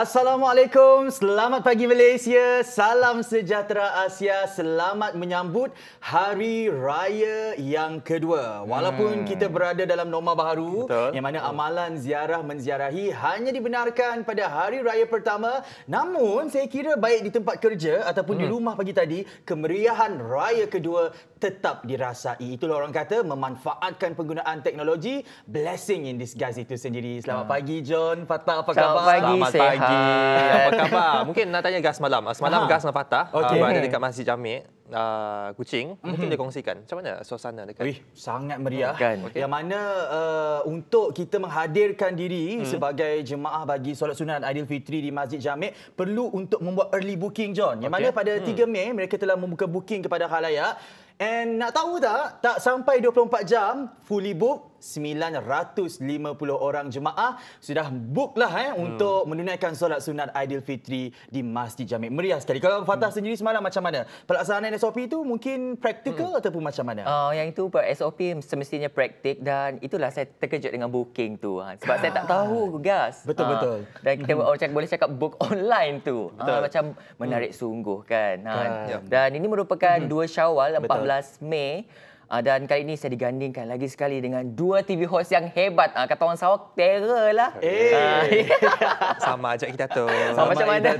Assalamualaikum, selamat pagi Malaysia, salam sejahtera Asia, selamat menyambut Hari Raya yang kedua. Walaupun hmm. kita berada dalam norma baru, Betul. yang mana amalan ziarah menziarahi hanya dibenarkan pada Hari Raya pertama, namun saya kira baik di tempat kerja ataupun hmm. di rumah pagi tadi, kemeriahan Raya kedua tetap dirasai. Itulah orang kata memanfaatkan penggunaan teknologi, blessing in disguise itu sendiri. Selamat hmm. pagi John, Fatah apa selamat khabar? Pagi. Selamat pagi. Pagi pagi. Apa khabar? Mungkin nak tanya Gas malam. Semalam Gas dengan ha. Fatah okay. uh, berada dekat Masjid Jamik. Uh, kucing mungkin mm-hmm. dia kongsikan macam mana suasana dekat Wih, sangat meriah kan? okay. yang mana uh, untuk kita menghadirkan diri mm. sebagai jemaah bagi solat sunat fitri di Masjid Jamek perlu untuk membuat early booking John yang okay. mana pada mm. 3 Mei mereka telah membuka booking kepada khalayak and nak tahu tak tak sampai 24 jam fully book 950 orang jemaah sudah booklah eh hmm. untuk menunaikan solat sunat Aidilfitri di Masjid Jamik. Merias. sekali. Kalau Fatah hmm. sendiri semalam macam mana? Pelaksanaan SOP itu mungkin praktikal hmm. ataupun macam mana? Oh, uh, yang itu per SOP semestinya praktik dan itulah saya terkejut dengan booking tu ah, sebab God. saya tak tahu ah. gas. Betul uh, betul. Dan kita hmm. cakap, boleh cakap book online tu. Betul. Uh, macam menarik hmm. sungguh kan. Uh, dan ini merupakan hmm. 2 Syawal 14 betul. Mei Uh, dan kali ini saya digandingkan lagi sekali dengan dua TV host yang hebat. Uh, kata orang Sarawak, terror lah. Hey. Uh, ah. Sama aja kita tu. Sama, Sama macam mana?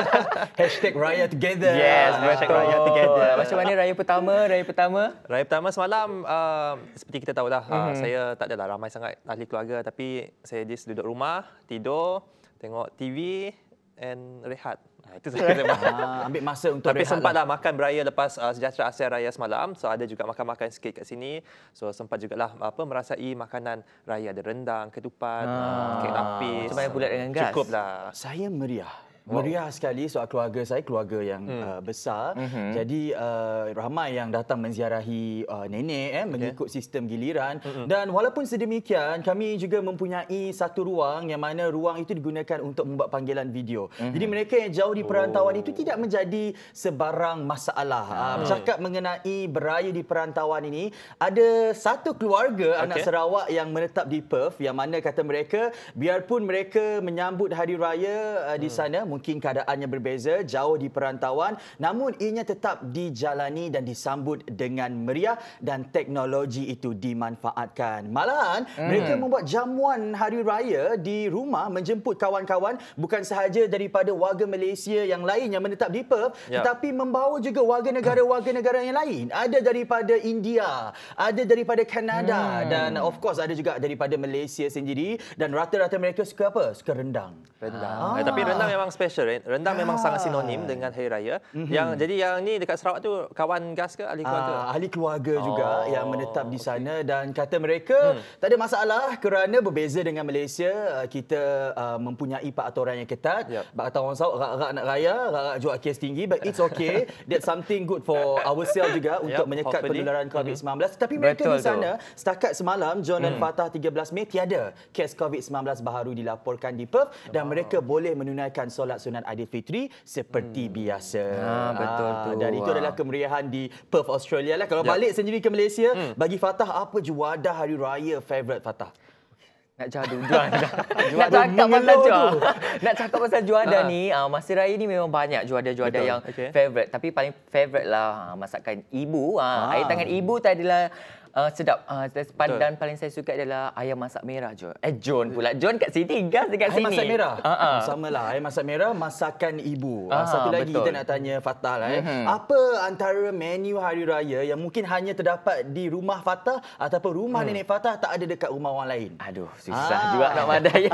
Hashtag Raya Together. Yes, Hashtag Raya Together. Macam mana Raya pertama? Raya pertama Raya pertama semalam, uh, seperti kita tahu lah, mm-hmm. saya tak adalah ramai sangat ahli keluarga. Tapi saya just duduk rumah, tidur, tengok TV and rehat. Ha, itu saya kata. Ah, ambil masa untuk Tapi sempatlah lah makan beraya lepas uh, sejahtera Asia Raya semalam. So ada juga makan-makan sikit kat sini. So sempat jugalah apa merasai makanan raya ada rendang, ketupat, ah. ah kek lapis. Macam banyak bulat dengan gas. Cukup lah. Saya meriah meriah sekali sebab keluarga saya keluarga yang hmm. uh, besar. Mm-hmm. Jadi uh, ramai yang datang menziarahi uh, nenek eh mengikut okay. sistem giliran mm-hmm. dan walaupun sedemikian kami juga mempunyai satu ruang yang mana ruang itu digunakan untuk membuat panggilan video. Mm-hmm. Jadi mereka yang jauh di perantauan oh. itu tidak menjadi sebarang masalah. Uh, mm. mengenai beraya di perantauan ini, ada satu keluarga okay. anak Sarawak yang menetap di Perth yang mana kata mereka biarpun mereka menyambut hari raya uh, di mm. sana mungkin keadaannya berbeza jauh di perantauan namun ianya tetap dijalani dan disambut dengan meriah dan teknologi itu dimanfaatkan. Malahan hmm. mereka membuat jamuan hari raya di rumah menjemput kawan-kawan bukan sahaja daripada warga Malaysia yang lain yang menetap di Perth yep. Ya. tetapi membawa juga warga negara-warga negara yang lain. Ada daripada India, ada daripada Kanada hmm. dan of course ada juga daripada Malaysia sendiri dan rata-rata mereka suka apa? Suka rendang. Rendang. Ah. Eh, tapi rendang memang special special rain. Rendang ah. memang ya. sangat sinonim dengan hari raya. Mm-hmm. Yang jadi yang ni dekat Sarawak tu kawan gas ke ahli keluarga? Ah, ahli keluarga oh. juga yang menetap di sana dan kata mereka hmm. tak ada masalah kerana berbeza dengan Malaysia uh, kita uh, mempunyai peraturan yang ketat. Yep. Kata orang Sarawak rak-rak nak raya, rak-rak jual kes tinggi but it's okay. that something good for our ourselves juga untuk menyekat penularan mhm. COVID-19. Mm-hmm. Tapi mereka Betul di sana tu. setakat semalam John dan hmm. Fatah 13 Mei tiada kes COVID-19 baru dilaporkan di Perth dan oh. mereka boleh menunaikan solat solat sunat Aidilfitri seperti hmm. biasa. Ha, betul ha, tu. Dan itu adalah ah. kemeriahan di Perth, Australia lah. Kalau ya. balik sendiri ke Malaysia, hmm. bagi Fatah apa je wadah hari raya favourite Fatah? Nak cakap juadah. Nak cakap pasal juadah. Nak cakap pasal juadah ni, uh, masa raya ni memang banyak juadah-juadah yang okay. favorite. Tapi paling favorite lah uh, masakan ibu. Uh, ah. Air tangan ibu tak adalah Uh, sedap. Uh, pandan Betul. paling saya suka adalah ayam masak merah, John. Eh, John, pula. John kat sini, gas dekat sini. Ayam masak merah? Uh-huh. Ha, ha. hmm, Sama lah. Ayam masak merah, masakan ibu. Uh, satu lagi Betul. kita nak tanya Fatah lah. Eh. Uh-huh. Apa antara menu hari raya yang mungkin hanya terdapat di rumah Fatah ataupun rumah uh-huh. nenek Fatah tak ada dekat rumah orang lain? Aduh, susah ah. juga nak madaya.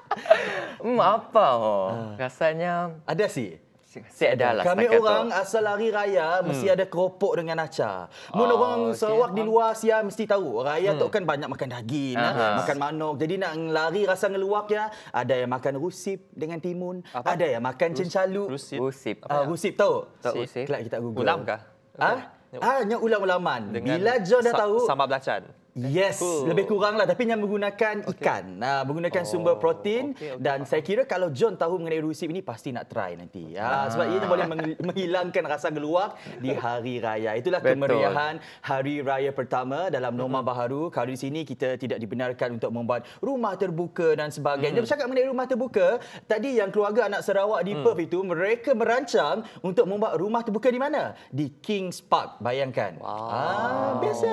hmm, apa? Oh? Uh. Rasanya... Ada sih? Mesti ada lah Kami orang tu. asal lari raya Mesti hmm. ada keropok dengan acar Mula oh, orang okay. Sarawak di luar Sia mesti tahu Raya hmm. tu kan banyak makan daging uh-huh. Makan manok. Jadi nak lari rasa ngeluak ya Ada yang makan rusip dengan timun Apa? Ada yang makan Rus- cencalu Rusip Rusip, ah, Apa uh, rusip tau Rusip Kelak kita google Ulam kah? Ha? Ah, ha, ulam-ulaman. Bila Jo dah tahu. Sama belacan. Yes, cool. lebih kurang lah. Tapi yang menggunakan okay. ikan. Uh, menggunakan oh. sumber protein. Okay, okay. Dan saya kira kalau John tahu mengenai rusip ini, pasti nak try nanti. Uh, ah. Sebab ia boleh menghilangkan rasa geluak di hari raya. Itulah Betul. kemeriahan hari raya pertama dalam Norma hmm. Baharu. Kalau di sini, kita tidak dibenarkan untuk membuat rumah terbuka dan sebagainya. Hmm. Dia bercakap mengenai rumah terbuka. Tadi yang keluarga anak Sarawak di hmm. Perth itu, mereka merancang untuk membuat rumah terbuka di mana? Di Kings Park. Bayangkan. Wow. Ah, biasa.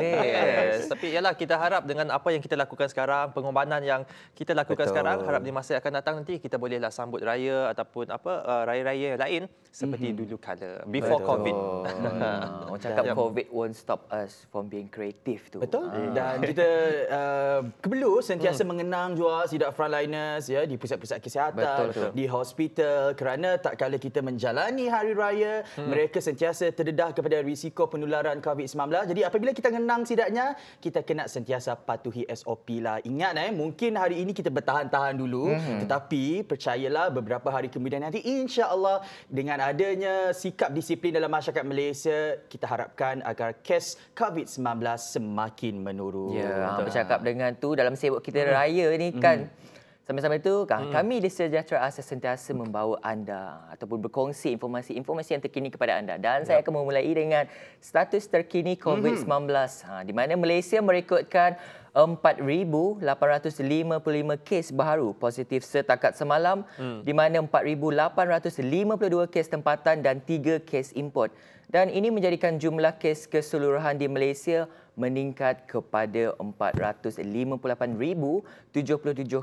Yes. Yes, tapi ialah kita harap dengan apa yang kita lakukan sekarang, pengorbanan yang kita lakukan Betul. sekarang, harap di masa yang akan datang nanti kita bolehlah sambut raya ataupun apa uh, raya-raya yang lain seperti mm-hmm. dulu kala before Betul. COVID. Oh, oh cakap COVID won't stop us from being creative tu. Betul. Ah. Dan kita uh, kebelu sentiasa hmm. mengenang juga sidak frontliners ya di pusat-pusat kesihatan, di hospital kerana tak kala kita menjalani hari raya, hmm. mereka sentiasa terdedah kepada risiko penularan COVID-19. Jadi apabila kita mengenang sidaknya kita kena sentiasa patuhi SOP lah. Ingat eh, mungkin hari ini kita bertahan-tahan dulu, mm-hmm. tetapi percayalah beberapa hari kemudian nanti insya-Allah dengan adanya sikap disiplin dalam masyarakat Malaysia, kita harapkan agar kes COVID-19 semakin menurun. Ya, yeah, bercakap dengan tu dalam sibuk kita mm-hmm. raya ni hmm. kan mm-hmm. Sambil-sambil itu, hmm. kami di Sejahtera Asia ah, sentiasa membawa anda ataupun berkongsi informasi-informasi yang terkini kepada anda. Dan ya. saya akan memulai dengan status terkini COVID-19. Hmm. Ha, di mana Malaysia merekodkan 4,855 kes baru positif setakat semalam. Hmm. Di mana 4,852 kes tempatan dan 3 kes import. Dan ini menjadikan jumlah kes keseluruhan di Malaysia meningkat kepada 458,077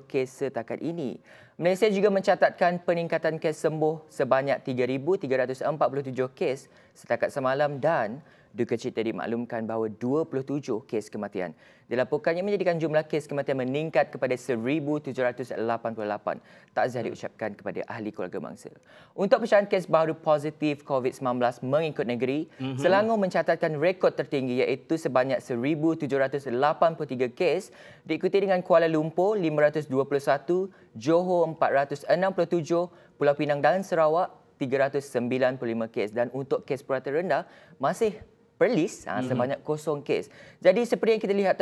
kes setakat ini. Malaysia juga mencatatkan peningkatan kes sembuh sebanyak 3,347 kes setakat semalam dan Duka Cita dimaklumkan bahawa 27 kes kematian. Dilaporkannya menjadikan jumlah kes kematian meningkat kepada 1,788. Takziah diucapkan kepada ahli keluarga mangsa. Untuk pecahan kes baru positif COVID-19 mengikut negeri, mhm. Selangor mencatatkan rekod tertinggi iaitu sebanyak 1,783 kes diikuti dengan Kuala Lumpur 521, Johor 467, Pulau Pinang dan Sarawak 395 kes dan untuk kes purata rendah masih Perlis mm-hmm. sebanyak kosong kes. Jadi seperti yang kita lihat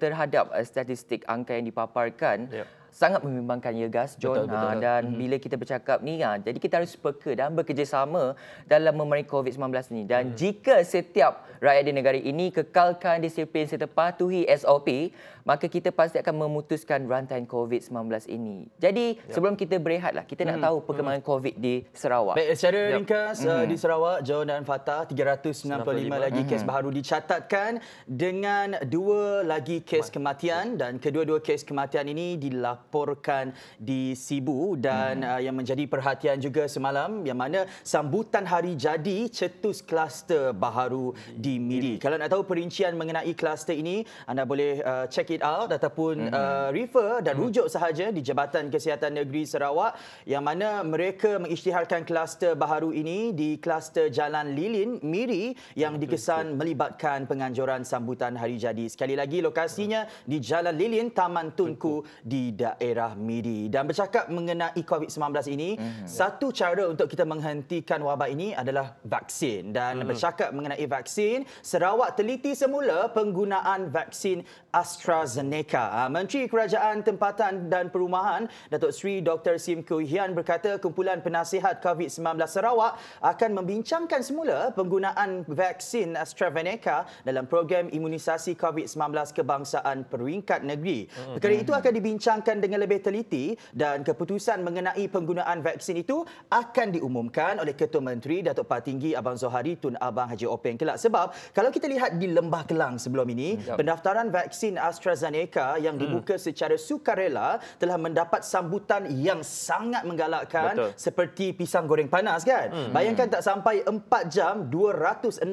terhadap eh, statistik angka yang dipaparkan. Yep sangat membimbangkan ya Gas John betul, betul, uh, dan betul. Mm-hmm. bila kita bercakap ni uh, jadi kita harus peka dan bekerjasama dalam memerangi COVID-19 ni dan hmm. jika setiap rakyat di negara ini kekalkan disiplin serta patuhi SOP maka kita pasti akan memutuskan rantai COVID-19 ini. Jadi ya. sebelum kita berehatlah kita hmm. nak mm-hmm. tahu perkembangan hmm. COVID di Sarawak. Baik secara ya. ringkas hmm. di Sarawak Jauh dan Fatah 395, 395 lagi hmm. kes mm-hmm. baru dicatatkan dengan dua lagi kes kematian dan kedua-dua kes kematian ini dilaporkan dilaporkan di Sibu dan hmm. Uh, yang menjadi perhatian juga semalam yang mana sambutan hari jadi cetus kluster baharu di Miri. Hmm. Kalau nak tahu perincian mengenai kluster ini, anda boleh uh, check it out ataupun hmm. Uh, refer dan hmm. rujuk sahaja di Jabatan Kesihatan Negeri Sarawak yang mana mereka mengisytiharkan kluster baharu ini di kluster Jalan Lilin Miri yang hmm. dikesan hmm. melibatkan penganjuran sambutan hari jadi. Sekali lagi lokasinya hmm. di Jalan Lilin Taman Tunku di Dar- daerah MIDI. Dan bercakap mengenai COVID-19 ini, mm -hmm. satu cara untuk kita menghentikan wabak ini adalah vaksin. Dan mm -hmm. bercakap mengenai vaksin, Sarawak teliti semula penggunaan vaksin AstraZeneca. Ah, Menteri Kerajaan Tempatan dan Perumahan, Datuk Sri Dr. Sim Kui Hian berkata kumpulan penasihat COVID-19 Sarawak akan membincangkan semula penggunaan vaksin AstraZeneca dalam program imunisasi COVID-19 kebangsaan peringkat negeri. Mhm. Perkara itu akan dibincangkan dengan lebih teliti dan keputusan mengenai penggunaan vaksin itu akan diumumkan oleh Ketua Menteri Datuk Patinggi Abang Zohari Tun Abang Haji Openg kelak sebab kalau kita lihat di Lembah Kelang sebelum ini Sekejap. Ya. pendaftaran vaksin AstraZeneca yang hmm. dibuka hmm. secara sukarela telah mendapat sambutan yang sangat menggalakkan Betul. seperti pisang goreng panas kan hmm. hmm. bayangkan tak sampai 4 jam 268,800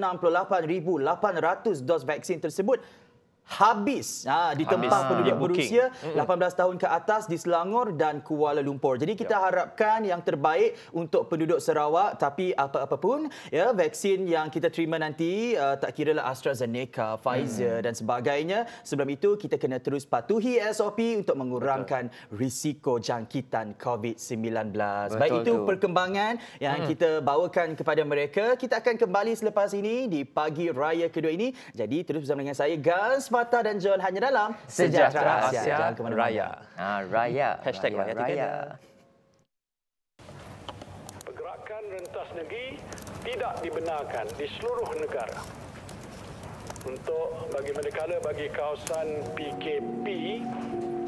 dos vaksin tersebut habis ha, di tempat habis. Ah, penduduk berusia 18 tahun ke atas di Selangor dan Kuala Lumpur. Jadi kita ya. harapkan yang terbaik untuk penduduk Sarawak tapi apa-apa pun ya vaksin yang kita terima nanti uh, tak kira lah AstraZeneca, Pfizer hmm. dan sebagainya. Sebelum itu kita kena terus patuhi SOP untuk mengurangkan Betul. risiko jangkitan COVID-19. Baik itu, itu perkembangan yang hmm. kita bawakan kepada mereka. Kita akan kembali selepas ini di pagi raya kedua ini. Jadi terus bersama dengan saya Gans Fatah dan Joel hanya dalam Sejahtera Asia, Asia Raya. Ha, Raya. Hashtag Raya. Raya. Raya. Pergerakan rentas negeri tidak dibenarkan di seluruh negara. Untuk bagi mereka, bagi kawasan PKP,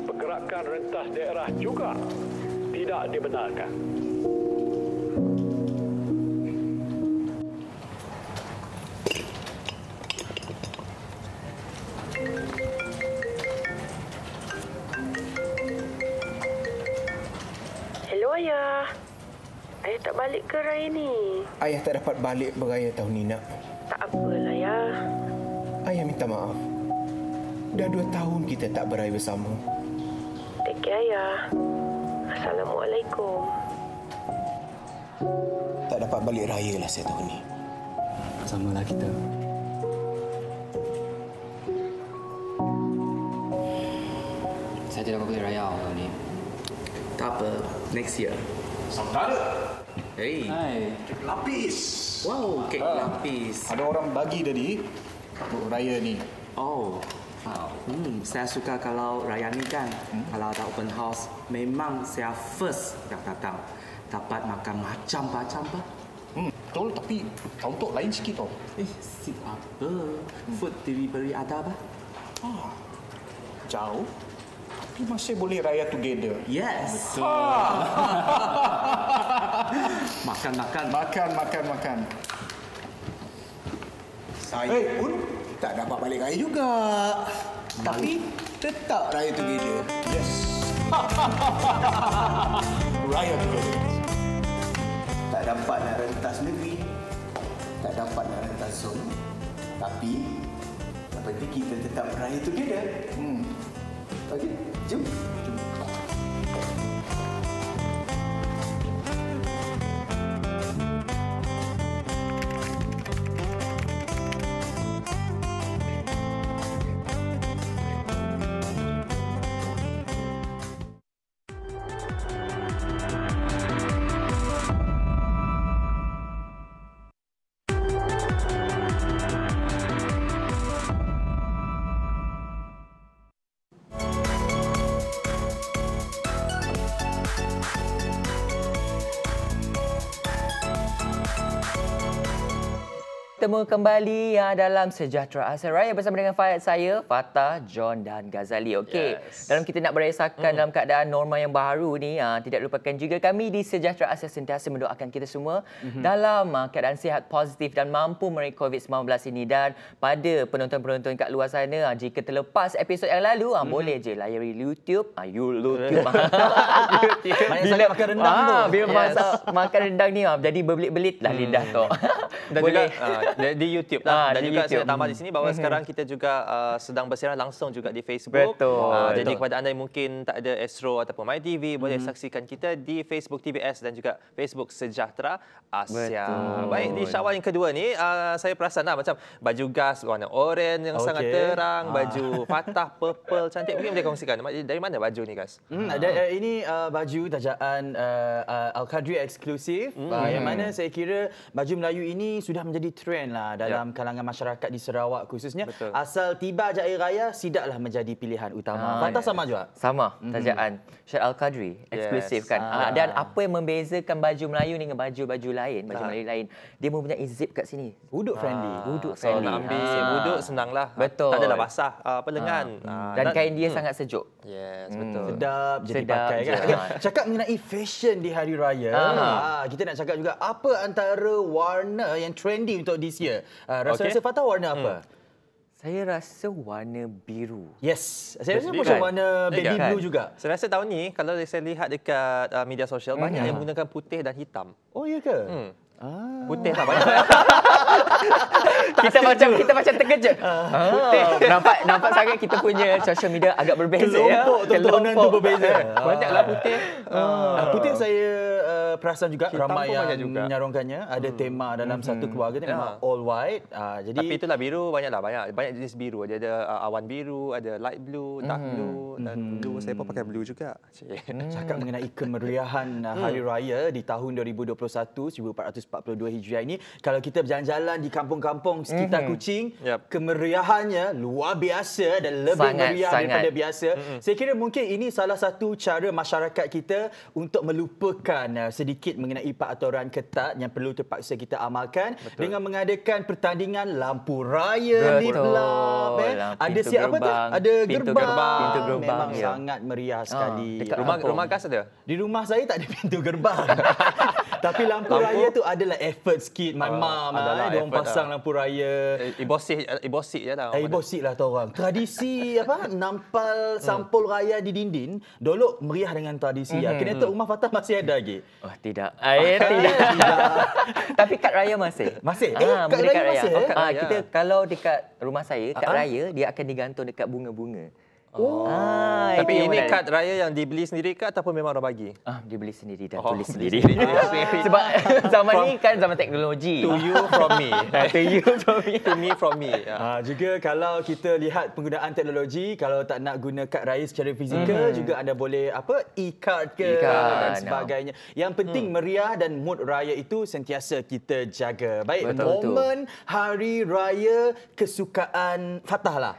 pergerakan rentas daerah juga tidak dibenarkan. Ayah. Ayah tak balik ke raya ni? Ayah tak dapat balik beraya tahun ni, nak. Tak apalah, ya. Ayah minta maaf. Dah dua tahun kita tak beraya bersama. Tak kira, Ayah. Assalamualaikum. Tak dapat balik raya lah saya tahun ni. Sama lah kita. Saya tidak boleh raya. Allah. Tak apa, next year. Sementara. Hey. Hai. Kek lapis. Wow, kek ha. lapis. Ada orang bagi tadi untuk raya ni. Oh. Wow. Ah. Hmm, saya suka kalau raya ni kan, hmm? kalau ada open house, memang saya first yang datang. Dapat makan macam-macam apa. Hmm, betul tapi untuk lain sikit tau. Eh, siapa? apa? Food delivery ada apa? Ah, jauh tapi masih boleh raya together. Yes. Betul. Ha. makan makan. Makan makan makan. Saya hey, eh, pun tak dapat balik raya juga. Mali. Tapi tetap raya together. Yes. raya together. Tak dapat nak rentas negeri. Tak dapat nak rentas zon. Tapi apa kita tetap raya together. Hmm. Okay. 就。bertemu kembali ya dalam sejahtera Asia Raya bersama dengan Fahad saya, Fatah, John dan Ghazali. Okay. Yes. Dalam kita nak beresakan mm. dalam keadaan norma yang baru ni, ya, tidak lupakan juga kami di Sejahtera Asia sentiasa mendoakan kita semua mm-hmm. dalam ah, keadaan sihat positif dan mampu meraih COVID-19 ini dan pada penonton-penonton kat luar sana ah, jika terlepas episod yang lalu, mm. boleh je layari YouTube, ah YouTube. Bila makan rendang ah, tu. Bila yes. masak makan rendang ni, jadi berbelit-belit lah hmm. lidah tu. Dan boleh. juga di, di YouTube lah. Ah, dan di juga YouTube. saya tambah di hmm. sini bahawa hmm, hmm. sekarang kita juga uh, sedang bersiaran langsung juga di Facebook. Betul. Uh, Betul. Jadi kepada anda yang mungkin tak ada Astro ataupun MyTV, mm -hmm. boleh saksikan kita di Facebook TBS dan juga Facebook Sejahtera Asia. Betul. Baik, di syawal yang kedua ni, uh, saya perasan lah macam baju gas warna oranye yang okay. sangat terang, ah. baju patah purple cantik. Mungkin boleh kongsikan. Dari mana baju ni, guys? Mm, ah. uh, ini uh, baju tajaan uh, uh, Al-Qadri eksklusif. Mm. Uh, yang mana saya kira baju Melayu ini sudah menjadi trend kan lah ya. dalam ya. kalangan masyarakat di Sarawak khususnya Betul. asal tiba je raya sidaklah menjadi pilihan utama. Ah, Fanta yes. Ya. sama juga. Sama. Mhm. Tajaan mm-hmm. Syed Al Qadri eksklusif yes. kan. Ah. ah. Dan apa yang membezakan baju Melayu ni dengan baju-baju lain, baju ah. Melayu lain? Dia mempunyai zip kat sini. Wuduk ah, friendly. Wuduk ah. friendly. So, nak ambil ah. wuduk senanglah. Betul. Tak adalah basah apa ah, lengan. Ah. Ah. Dan, kain dia hmm. sangat sejuk. Yes, hmm. betul. Sedap jadi Sedap pakai je. kan. cakap mengenai fashion di hari raya. Ah. Ah. kita nak cakap juga apa antara warna yang trendy untuk di this Uh, ah, rasa-rasa okay. Fatah warna hmm. apa? Hmm. Saya rasa warna biru. Yes. Saya rasa Bebi, macam kan? warna baby kan? blue juga. Saya rasa tahun ni kalau saya lihat dekat uh, media sosial hmm. banyak yang menggunakan putih dan hitam. Oh iya ke? Hmm. Ah. Putih tak lah banyak. tak kita macam kita macam terkejut. Ah. Putih. Nampak nampak sangat kita punya social media agak berbeza. Ya. Kelompok ya. tontonan tu berbeza. Banyaklah putih. Ah. ah. Putih saya perasan juga Hitam ramai yang juga. menyarungkannya ada hmm. tema dalam hmm. satu keluarga ni memang ya. all white uh, jadi tapi itulah biru banyaklah banyak banyak jenis biru ada ada uh, awan biru ada light blue dark hmm. blue hmm. dan hmm. blue saya pun pakai blue juga hmm. cakap hmm. mengenai kemeriahan ah, hmm. hari raya di tahun 2021 1442 Hijriah ini kalau kita berjalan-jalan di kampung-kampung sekitar hmm. Kuching yep. kemeriahannya luar biasa dan lebih sangat, meriah sangat. daripada biasa hmm. saya kira mungkin ini salah satu cara masyarakat kita untuk melupakan sedikit mengenai peraturan ketat yang perlu terpaksa kita amalkan Betul. dengan mengadakan pertandingan lampu raya di belakang. Eh. Ada siapa tu? Ada pintu gerbang. gerbang. Pintu gerbang. Memang ya. sangat meriah ah, sekali. Ha, dekat rumah lampu. rumah kas ada? Di rumah saya tak ada pintu gerbang. Tapi lampu, lampu raya tu adalah effort sikit. My uh, mom lah. Dia orang pasang lah. lampu raya. Eh, Ibosik eh, je lah. Ibosik lah tu orang. Tradisi apa? Nampal hmm. sampul raya di dinding. Dolok meriah dengan tradisi. Mm-hmm. Ya. Kena tu rumah Fatah masih ada lagi. Oh tidak. Ay, tidak. tidak. Tapi kad raya masih. Masih. Ah, eh, oh, ah, kad, kad raya Ah, kita kalau dekat rumah saya, kad uh ah. raya dia akan digantung dekat bunga-bunga. Oh. Ah, Tapi ini kad raya yang dibeli sendiri ke ataupun memang orang bagi? Ah, dibeli sendiri dan oh, tulis sendiri. sendiri. Sebab zaman from, ni kan zaman teknologi. To you from me. to you from me. to me from me. Yeah. Ah, juga kalau kita lihat penggunaan teknologi, kalau tak nak guna kad raya secara fizikal, mm-hmm. juga anda boleh apa e-card ke e-card, dan sebagainya. No. Yang penting hmm. meriah dan mood raya itu sentiasa kita jaga. Baik, momen hari raya kesukaan Fatah lah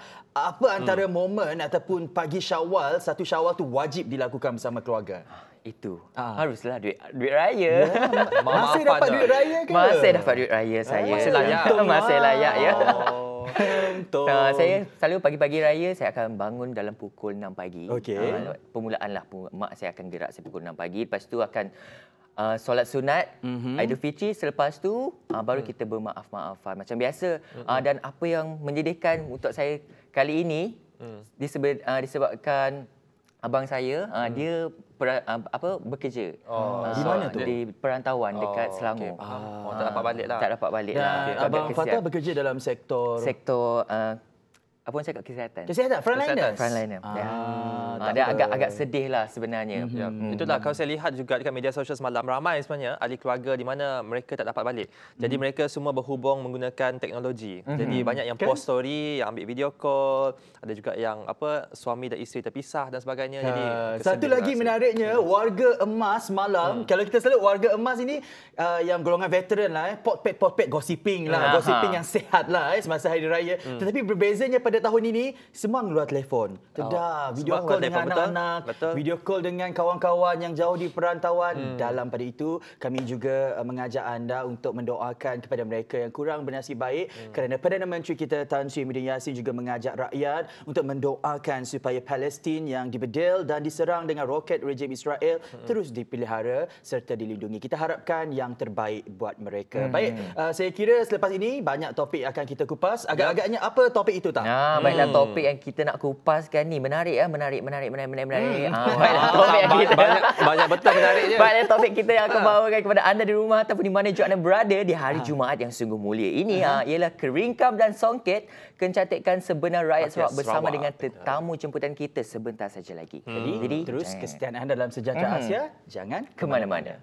apa hmm. antara hmm. momen ataupun pagi syawal, satu syawal tu wajib dilakukan bersama keluarga? Ah, itu. Ah. Haruslah duit duit raya. Ya, ma- ma- masih dapat duit raya ke? Masih dapat duit raya oh, saya. masih layak. Tung, masih layak ya. Oh, so, ah, saya selalu pagi-pagi raya, saya akan bangun dalam pukul 6 pagi. Okay. Uh, ah, pemulaan lah, mak saya akan gerak saya pukul 6 pagi. Lepas tu akan uh, solat sunat, mm-hmm. Aidilfitri selepas tu uh, baru hmm. kita bermaaf-maafan macam biasa. Mm-hmm. Uh, dan apa yang menjadikan untuk saya kali ini mm. disebab, uh, disebabkan abang saya uh, mm. dia per, uh, apa bekerja. Oh. Uh, di mana tu? Di perantauan oh. dekat Selangor. Okay. Oh, tak dapat baliklah. Tak dapat baliklah. Okay. Abang Fatah bekerja dalam sektor sektor uh, apa orang cakap kesihatan. Kesihatan frontliner. Frontliner. Ah, yeah. ah, agak agak sedih lah sebenarnya. Mm-hmm. Ya. Yeah. Mm-hmm. kalau saya lihat juga dekat media sosial semalam ramai sebenarnya ahli keluarga di mana mereka tak dapat balik. Jadi mm-hmm. mereka semua berhubung menggunakan teknologi. Mm-hmm. Jadi banyak yang post story, yang ambil video call, ada juga yang apa suami dan isteri terpisah dan sebagainya. Jadi uh, satu lagi rasa. menariknya hmm. warga emas malam. Mm. Kalau kita selalu warga emas ini uh, yang golongan veteran lah eh, pot pet gossiping lah, uh-huh. Hmm. gossiping yang sehat lah eh, semasa hari raya. Mm. Tetapi berbezanya pada pada tahun ini semang luar telefon. sudah oh, video call dengan anak-anak, video call dengan kawan-kawan yang jauh di perantauan. Hmm. Dalam pada itu, kami juga uh, mengajak anda untuk mendoakan kepada mereka yang kurang bernasib baik hmm. kerana Perdana Menteri kita Tan Sri Muhyiddin Yassin juga mengajak rakyat untuk mendoakan supaya Palestin yang dibedil dan diserang dengan roket rejim Israel hmm. terus dipelihara serta dilindungi. Kita harapkan yang terbaik buat mereka. Hmm. Baik, uh, saya kira selepas ini banyak topik akan kita kupas. Agak-agaknya apa topik itu tak? Ah, ya, hmm. baiklah topik yang kita nak kupaskan ni menarik ah menarik menarik menarik menarik menarik hmm. ah, baiklah topik yang kita banyak banyak betul menarik je baiklah topik kita yang akan ah. bawakan kepada anda di rumah ataupun di mana juga anda berada di hari ah. Jumaat yang sungguh mulia ini uh-huh. ialah keringkam dan songket kencantikan sebenar rakyat Sarawak bersama Sarawak. dengan tetamu jemputan kita sebentar saja lagi hmm. jadi, jadi terus eh. kesetiaan anda dalam sejarah hmm. Asia jangan ke mana-mana.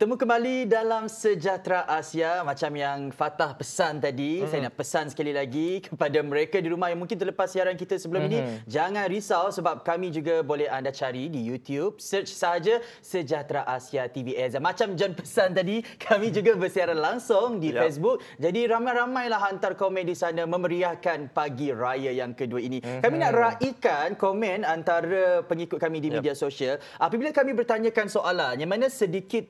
bertemu kembali dalam Sejahtera Asia macam yang Fatah pesan tadi mm. saya hmm. nak pesan sekali lagi kepada mereka di rumah yang mungkin terlepas siaran kita sebelum mm-hmm. ini hmm. jangan risau sebab kami juga boleh anda cari di YouTube search saja Sejahtera Asia TV Asia macam John pesan tadi kami juga bersiaran langsung di yep. Ya. Facebook jadi ramai-ramailah hantar komen di sana memeriahkan pagi raya yang kedua ini mm-hmm. kami nak hmm. raikan komen antara pengikut kami di yep. Ya. media sosial apabila kami bertanyakan soalan yang mana sedikit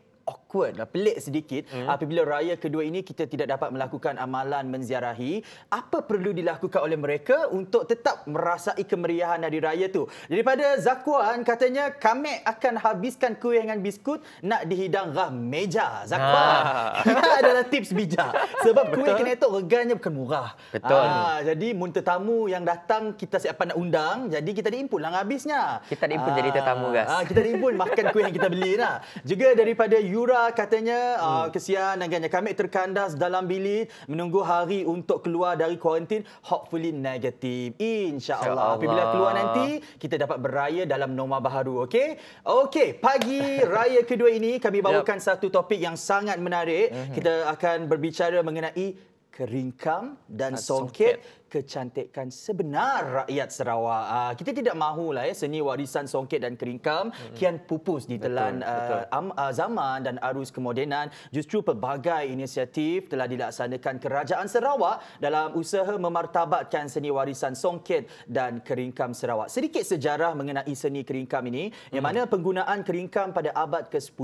awkward lah pelik sedikit hmm. apabila raya kedua ini kita tidak dapat melakukan amalan menziarahi apa perlu dilakukan oleh mereka untuk tetap merasai kemeriahan hari raya tu daripada zakuan katanya kami akan habiskan kuih dengan biskut nak dihidang rah meja Zakwan ah. adalah tips bijak sebab Betul. kuih kena itu reganya bukan murah Betul. Ah, jadi mun tetamu yang datang kita siapa nak undang jadi kita diimpun lah habisnya kita diimpun ah. jadi tetamu ah, guys ah, kita diimpun makan kuih yang kita beli lah juga daripada Yura Hamzah katanya ah, hmm. uh, kesian dan kami terkandas dalam bilik menunggu hari untuk keluar dari kuarantin hopefully negatif insyaallah apabila keluar nanti kita dapat beraya dalam norma baharu okey okey pagi raya kedua ini kami bawakan yep. satu topik yang sangat menarik hmm. kita akan berbicara mengenai keringkam dan songket, songket kecantikan sebenar rakyat Sarawak. Uh, kita tidak mahulah ya seni warisan Songket dan Keringkam hmm. kian pupus di telan uh, uh, zaman dan arus kemodenan. Justru pelbagai inisiatif telah dilaksanakan kerajaan Sarawak dalam usaha memartabatkan seni warisan Songket dan Keringkam Sarawak. Sedikit sejarah mengenai seni Keringkam ini, hmm. yang mana penggunaan Keringkam pada abad ke-10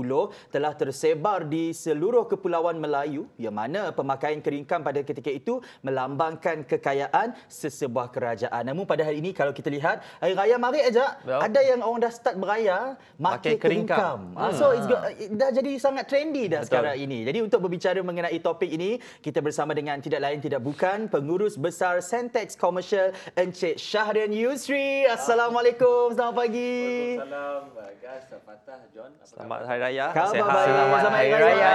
telah tersebar di seluruh kepulauan Melayu, yang mana pemakaian Keringkam pada ketika itu melambangkan kekayaan kerajaan sesebuah kerajaan. Namun pada hari ini kalau kita lihat hari raya mari aja Betul. ada yang orang dah start beraya pakai keringkam. Ah, hmm. So it's got, it dah jadi sangat trendy dah Betul. sekarang ini. Jadi untuk berbicara mengenai topik ini kita bersama dengan tidak lain tidak bukan pengurus besar Sentex Commercial Encik Syahrian Yusri. Assalamualaikum. Selamat pagi. Waalaikumsalam. Bagas, Fatah, John. Apa Selamat Hari Raya. Selamat Hari Raya.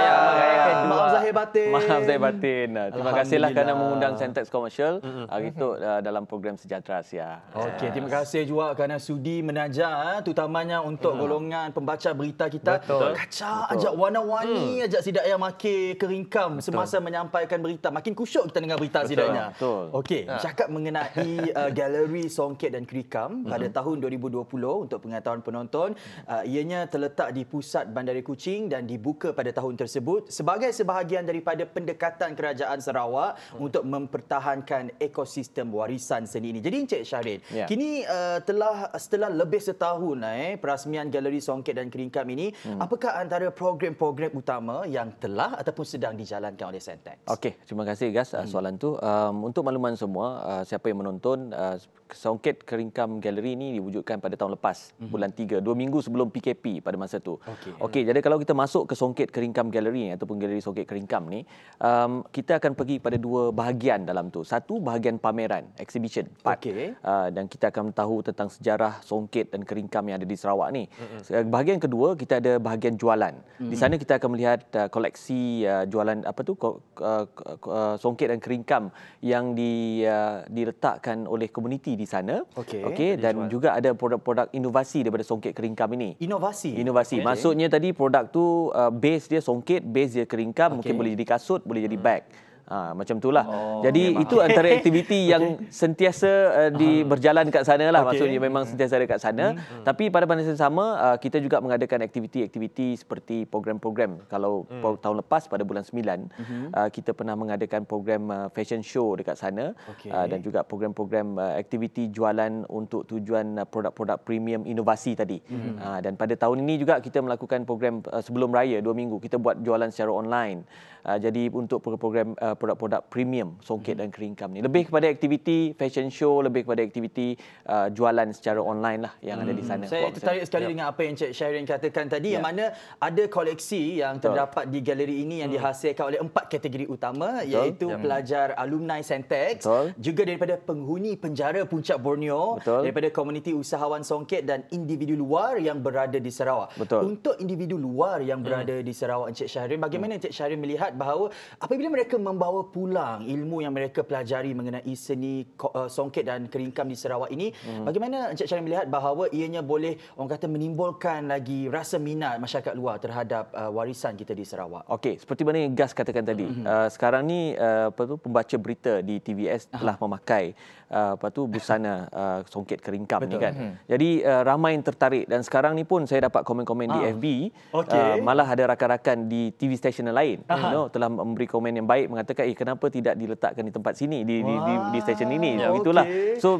Maaf Zahir Batin. Maaf Zahir Batin. Terima kasihlah kerana mengundang Sentex Commercial. Hari itu mhm. uh, dalam program Sejahtera Asia. Okey, yes. terima kasih juga kerana sudi menajar eh, terutamanya untuk yeah. Mhm. golongan pembaca berita kita. Kaca, ajak warna-warni, hmm. ajak sidak yang makin keringkam Betul. semasa menyampaikan berita. Makin kusyuk kita dengar berita sidaknya. Okey, ha. cakap mengenai uh, galeri Songket dan Kerikam mm-hmm. pada mhm. tahun 2020 untuk pengetahuan penonton, uh, ianya terletak di pusat Bandar Kuching dan dibuka pada tahun tersebut sebagai sebahagian daripada pendekatan kerajaan Sarawak hmm. untuk mempertahankan ekonomi ekosistem warisan seni ini. Jadi Encik Syahrin, yeah. kini uh, telah setelah lebih setahun eh perasmian Galeri Songket dan Keringkam ini, hmm. apakah antara program-program utama yang telah ataupun sedang dijalankan oleh Sentex? Okey, terima kasih gas uh, hmm. soalan tu. Um, untuk makluman semua, uh, siapa yang menonton uh, Songket Keringkam Gallery ini diwujudkan pada tahun lepas mm-hmm. bulan 3 2 minggu sebelum PKP pada masa itu. Okey okay, jadi kalau kita masuk ke Songket Keringkam Gallery eh, ataupun galeri Songket Keringkam ni um, kita akan pergi pada dua bahagian dalam tu. Satu bahagian pameran exhibition part okay. uh, dan kita akan tahu tentang sejarah Songket dan Keringkam yang ada di Sarawak ni. Mm-hmm. Bahagian kedua kita ada bahagian jualan. Mm-hmm. Di sana kita akan melihat uh, koleksi uh, jualan apa tu uh, uh, Songket dan Keringkam yang di uh, diletakkan oleh komuniti di di sana. Okey. Okay, dan jual. juga ada produk-produk inovasi daripada songket keringkam ini. Inovasi. Inovasi. Okay. Maksudnya tadi produk tu uh, base dia songket, base dia keringkam, okay. mungkin boleh jadi kasut, boleh jadi hmm. bag. Ha, macam itulah. Oh, Jadi memang. itu antara aktiviti yang sentiasa uh, di uh-huh. berjalan kat sana lah. Okay. Maksudnya memang hmm. sentiasa ada kat sana. Hmm. Hmm. Tapi pada masa yang sama uh, kita juga mengadakan aktiviti-aktiviti seperti program-program. Kalau hmm. tahun lepas pada bulan 9 hmm. uh, kita pernah mengadakan program uh, fashion show dekat sana okay. uh, dan juga program-program uh, aktiviti jualan untuk tujuan uh, produk-produk premium inovasi tadi. Hmm. Uh, dan pada tahun ini juga kita melakukan program uh, sebelum raya dua minggu kita buat jualan secara online. Uh, jadi untuk program uh, uh, produk-produk premium songket hmm dan keringkam ni lebih kepada aktiviti fashion show lebih kepada aktiviti uh, jualan secara online lah yang hmm ada di hmm, sana saya eh. tertarik saya. sekali yep. Ya. dengan apa yang Cik Sharon katakan tadi yep. Ya. yang mana ada koleksi yang terdapat di galeri ini yang hmm. dihasilkan oleh empat kategori utama Betul. iaitu yep. pelajar alumni Sentex Betul. juga daripada penghuni penjara Puncak Borneo Betul. daripada komuniti usahawan songket dan individu luar yang berada di Sarawak Betul. untuk individu luar yang hmm. berada mm. di Sarawak Encik Syahrin bagaimana mm. Encik Syahrin melihat bahawa apabila mereka membawa membawa pulang ilmu yang mereka pelajari mengenai seni eh, songket dan keringkam di Sarawak ini. Hmm. Bagaimana Encik Syarif melihat bahawa ianya boleh orang kata menimbulkan lagi rasa minat masyarakat luar terhadap uh, warisan kita di Sarawak? Okey, seperti mana yang Gas katakan tadi. Hmm. Uh, sekarang ni uh, apa tu pembaca berita di TVS telah memakai apa uh, tu busana uh, songket keringkap ni kan. Hmm. Jadi uh, ramai yang tertarik dan sekarang ni pun saya dapat komen-komen ah. di FB okay. uh, malah ada rakan-rakan di TV stesen yang lain Aha. you know telah memberi komen yang baik mengatakan eh kenapa tidak diletakkan di tempat sini di Wah. di di, di station ini ya, begitulah. Okay. So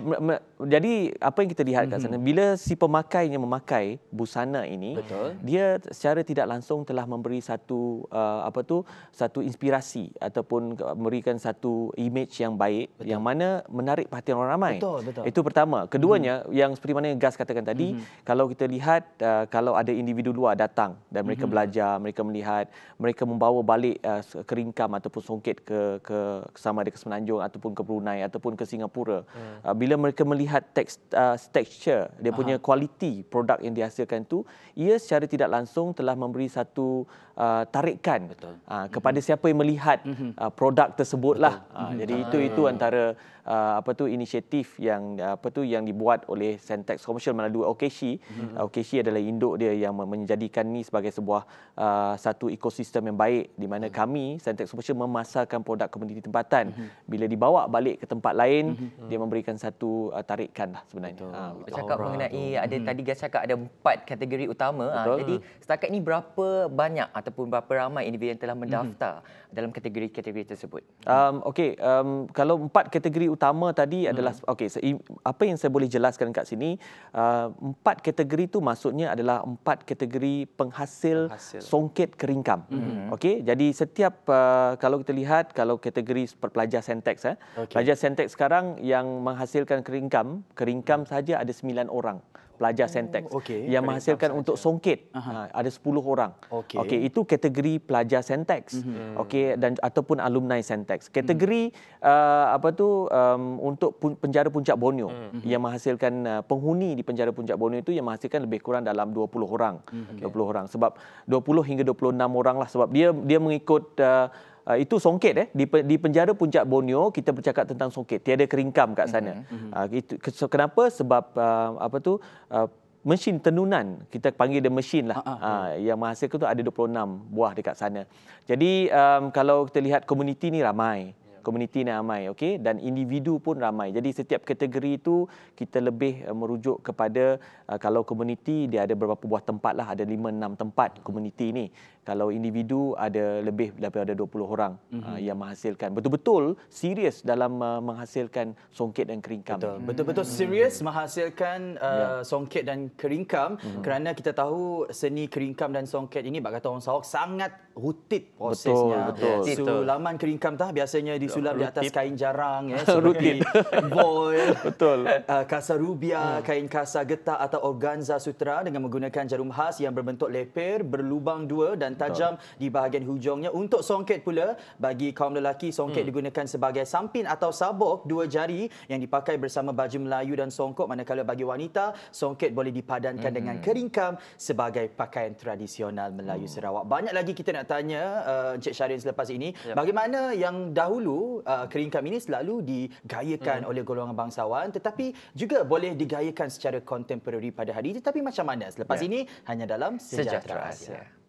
jadi apa yang kita lihat kat hmm. sana hmm. bila si pemakainya memakai busana ini Betul. dia secara tidak langsung telah memberi satu uh, apa tu satu inspirasi ataupun memberikan satu image yang baik Betul. yang mana menarik perhatian orang ramai. Betul, betul. Itu pertama. Keduanya, hmm. yang seperti mana yang Gas katakan tadi, hmm. kalau kita lihat uh, kalau ada individu luar datang dan mereka hmm. belajar, mereka melihat, mereka membawa balik uh, keringkam ataupun songket ke, ke sama ada ke Semenanjung ataupun ke Brunei ataupun ke Singapura. Hmm. Uh, bila mereka melihat text, uh, texture, dia punya kualiti produk yang dihasilkan itu, ia secara tidak langsung telah memberi satu uh, tarikan Betul. Uh, mm-hmm. kepada mm-hmm. siapa yang melihat mm-hmm. uh, produk tersebutlah. Uh, mm-hmm. Jadi ah, itu ya, itu ya, ya. antara uh, apa tu inisiatif yang apa tu yang dibuat oleh Sentex Commercial melalui Okeshi. Mm-hmm. Uh, Okeshi adalah induk dia yang menjadikan ni sebagai sebuah uh, satu ekosistem yang baik di mana mm-hmm. kami Sentex Commercial memasarkan produk komuniti tempatan mm-hmm. bila dibawa balik ke tempat lain mm-hmm. dia memberikan satu uh, tarikan lah sebenarnya. Betul. Uh, Bercakap mengenai itu. ada mm-hmm. tadi kita cakap ada empat kategori utama. Ah, betul. jadi setakat ini berapa banyak ataupun berapa ramai individu yang telah mhm. mendaftar mm-hmm. dalam kategori-kategori tersebut? Um, okey, um, kalau empat kategori utama tadi mm-hmm. adalah okay, so, apa yang saya boleh jelaskan kat sini, uh, empat kategori itu maksudnya adalah empat kategori penghasil, penghasil. songket keringkam. Mm-hmm. Okey, jadi setiap uh, kalau kita lihat kalau kategori pelajar Sentex eh, okay. pelajar Sentex sekarang yang menghasilkan keringkam, keringkam mm-hmm. saja ada sembilan orang pelajar oh, Sentex okay. yang menghasilkan Peringkat untuk ya. songkit uh-huh. ada 10 orang. Okey okay, itu kategori pelajar Sentex. Mm-hmm. Okey dan ataupun alumni Sentex. Hmm. Kategori mm-hmm. uh, apa tu um, untuk penjara Puncak Borneo mm-hmm. yang hmm. menghasilkan uh, penghuni di penjara Puncak Borneo itu yang menghasilkan lebih kurang dalam 20 orang. Mm-hmm. 20 orang sebab 20 hingga 26 lah sebab dia dia mengikut uh, Ah, itu songket eh di, di penjara puncak Borneo kita bercakap tentang songket tiada keringkam kat sana mm-hmm. uh, itu kenapa sebab uh, apa tu uh, mesin tenunan kita panggil dia mesin lah uh-huh. uh, yang menghasilkan tu ada 26 buah dekat sana jadi um, kalau kita lihat komuniti ni ramai ya. komuniti ni ramai okey dan individu pun ramai jadi setiap kategori itu kita lebih uh, merujuk kepada uh, kalau komuniti dia ada beberapa buah tempat lah ada 5 6 tempat komuniti ni kalau individu ada lebih daripada 20 orang mm-hmm. yang menghasilkan betul-betul serius dalam ah, menghasilkan songket dan keringkam. Betul. Mm-hmm. betul serius menghasilkan uh, ah, yeah. songket dan keringkam mm-hmm. kerana kita tahu seni keringkam dan songket ini bak kata orang Sarawak sangat rutin prosesnya. Betul. Ya, betul. Sulaman keringkam tah biasanya disulam di atas kain jarang ya rutin. boy. Betul. Uh, kasa rubia, mm. kain kasar getah atau organza sutra dengan menggunakan jarum khas yang berbentuk leper berlubang dua dan dan tajam Betul. di bahagian hujungnya. Untuk songket pula, bagi kaum lelaki, songket hmm. digunakan sebagai sampin atau sabuk dua jari yang dipakai bersama baju Melayu dan songkok. Manakala bagi wanita, songket boleh dipadankan hmm. dengan keringkam sebagai pakaian tradisional Melayu hmm. Sarawak. Banyak lagi kita nak tanya uh, Encik Syarin selepas ini. Yep. Ya. Bagaimana yang dahulu uh, keringkam ini selalu digayakan hmm. oleh golongan bangsawan tetapi juga boleh digayakan secara kontemporari pada hari ini. Tetapi macam mana selepas yeah. ini? Hanya dalam Sejahtera, Asia. Asia.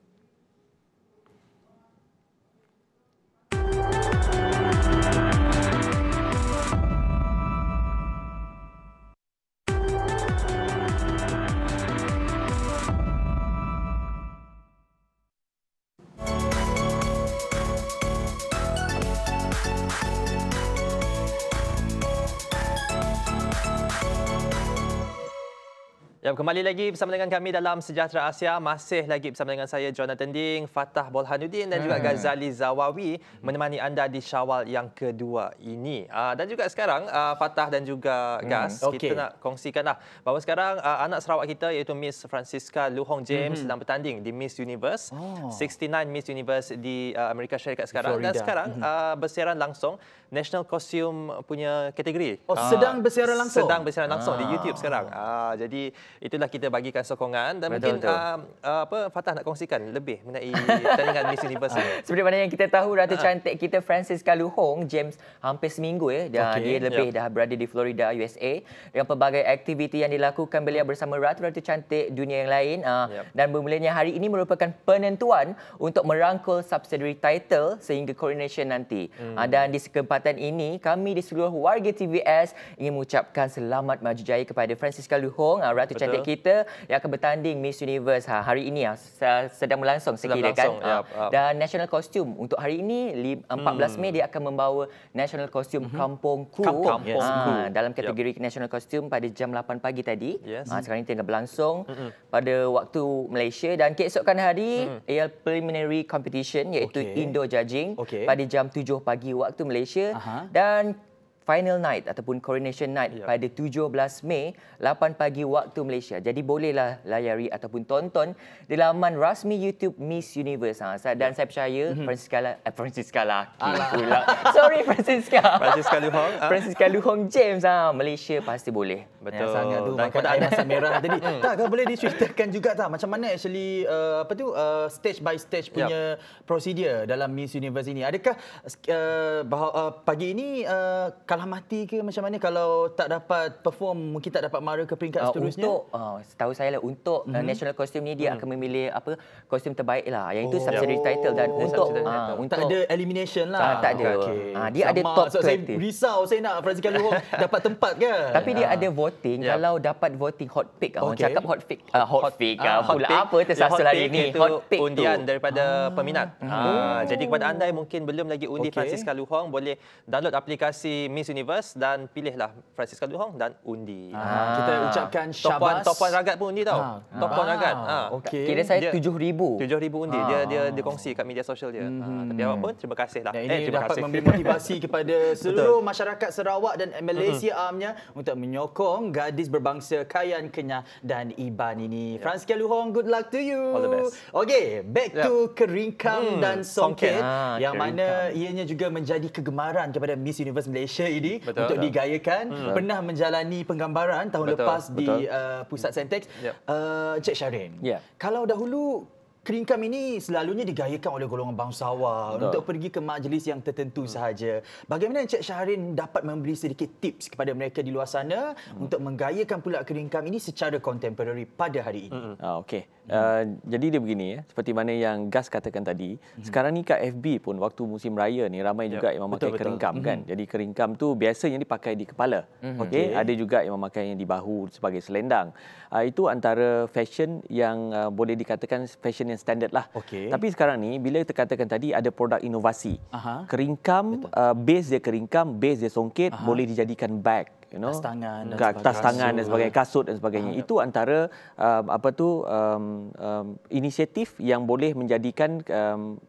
Ya, kembali lagi bersama dengan kami dalam Sejahtera Asia. Masih lagi bersama dengan saya Jonathan Ding, Fatah Bolhanuddin dan juga hmm. Ghazali Zawawi menemani anda di Syawal yang kedua ini. Ah, dan juga sekarang uh, ah, Fatah dan juga Gaz hmm, okay. kita nak kongsikan. kongsikanlah bahawa sekarang ah, anak Sarawak kita iaitu Miss Francisca Luhong James hmm. sedang bertanding di Miss Universe oh. 69 Miss Universe di Amerika Syarikat sekarang Florida. dan sekarang uh, bersiaran langsung National Costume punya kategori. Oh, sedang bersiaran langsung. Sedang bersiaran langsung oh. di YouTube sekarang. Uh, jadi itulah kita bagikan sokongan dan betul, mungkin betul. Uh, apa Fatah nak kongsikan lebih mengenai pertandingan Miss Universe. Ah, seperti mana yang kita tahu Ratu cantik kita Francis Kaluhong James hampir seminggu ya dan okay, dia lebih yeah. dah berada di Florida USA dengan pelbagai aktiviti yang dilakukan beliau hmm. bersama ratu-ratu cantik dunia yang lain uh, yeah. dan bermulanya hari ini merupakan penentuan untuk merangkul subsidiary title sehingga coronation nanti. Mm. Uh, dan di kesempatan ini kami di seluruh warga TVS ingin mengucapkan selamat maju jaya kepada Francis Kaluhong uh, ratu Betul. cantik cantik kita yang akan bertanding Miss Universe ha, hari ini ha, kan? ya ha, sedang melangsung sekiranya kan ya, ha. dan national costume untuk hari ini 14 hmm. Mei dia akan membawa national costume mm-hmm. Kampung Ku Yes. Ha, dalam kategori yep. national costume pada jam 8 pagi tadi yes. ha, sekarang ini tengah berlangsung mm-hmm. pada waktu Malaysia dan keesokan hari mm. ialah preliminary competition iaitu okay. indoor judging okay. pada jam 7 pagi waktu Malaysia Aha. dan final night ataupun coronation night ya. pada 17 Mei 8 pagi waktu Malaysia. Jadi bolehlah layari ataupun tonton di laman rasmi YouTube Miss Universe. Ha, dan ya. saya percaya mm-hmm. Francisca eh, Francisca lah. Pula. Sorry Francisca. Francisca Luhong. Ha? Francisca Luhong James ah ha, Malaysia pasti boleh. Betul. Ya, sangat tu dan air masak merah tadi. Hmm. Tak kalau boleh diceritakan juga tak macam mana actually uh, apa tu uh, stage by stage ya. punya ya. procedure dalam Miss Universe ini. Adakah uh, bahawa, uh, pagi ini uh, kalah mati ke macam mana kalau tak dapat perform mungkin tak dapat mara ke peringkat uh, seterusnya untuk uh, setahu saya lah untuk mm-hmm. national costume ni dia mm-hmm. akan memilih apa kostum terbaik lah yang itu oh. subsidiary title dan oh. untuk uh, title. untuk tak ada elimination lah uh, tak ada okay. uh, dia Sama. ada top so, saya risau saya nak Francis Kalu dapat tempat ke tapi dia ada voting yep. kalau dapat voting hot pick okay. orang cakap hot pick uh, hot, hot pick uh, pula pick. apa tersasul ya, hari ni hot pick undian daripada peminat hmm. jadi kepada anda yang mungkin belum lagi undi okay. Francis Kalu boleh download aplikasi Miss Miss Universe dan pilihlah Francisca Duhong dan undi. Ah. Kita ah. ucapkan syabas. Top puan, ragat pun undi tau. Ah. Top puan ah. ragat. Ha. Ah. Okay. Kira saya dia, 7,000. 7,000 undi. Ah. Dia, dia, dikongsi kat media sosial dia. Hmm. Ha. Tapi apa pun, terima kasih lah. Dan eh, ini eh, terima dapat memberi motivasi kepada seluruh masyarakat Sarawak dan Malaysia mm-hmm. amnya untuk menyokong gadis berbangsa Kayan Kenyah dan Iban ini. Yeah. Francisca Luhong, good luck to you. All the best. Okay, back yeah. to Keringkam mm. dan Songket. Ah, yang keringkam. mana ianya juga menjadi kegemaran kepada Miss Universe Malaysia ini betul, untuk betul. digayakan. Hmm. Pernah menjalani penggambaran tahun betul, lepas betul. di uh, Pusat Sentex. Yep. Uh, Cik Syarin, yeah. kalau dahulu Kering kam ini selalunya digayakan oleh golongan bangsawan untuk pergi ke majlis yang tertentu hmm. sahaja. Bagaimana Encik Syahrin dapat memberi sedikit tips kepada mereka di luar sana hmm. untuk menggayakan pula kering kam ini secara contemporary pada hari ini? Hmm. hmm. Ah, Okey. Uh, jadi dia begini ya seperti mana yang Gas katakan tadi mm-hmm. sekarang ni kat FB pun waktu musim raya ni ramai yep. Ya, juga yang memakai betul, keringkam betul. kan mm-hmm. jadi keringkam tu biasanya dipakai di kepala mm-hmm. okey okay. ada juga yang memakai yang di bahu sebagai selendang uh, itu antara fashion yang uh, boleh dikatakan fashion punya standard lah. Okay. Tapi sekarang ni bila kita katakan tadi ada produk inovasi. Aha. Keringkam uh, base dia keringkam, base dia songket Aha. boleh dijadikan bag you know tas tangan dan tas tangan kasut. dan sebagainya kasut dan sebagainya ah, itu antara um, apa tu um, um, inisiatif yang boleh menjadikan um,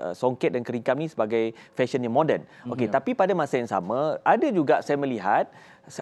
uh, songket dan keringkam ni sebagai fashion yang moden okey yeah. Mhm. tapi pada masa yang sama ada juga saya melihat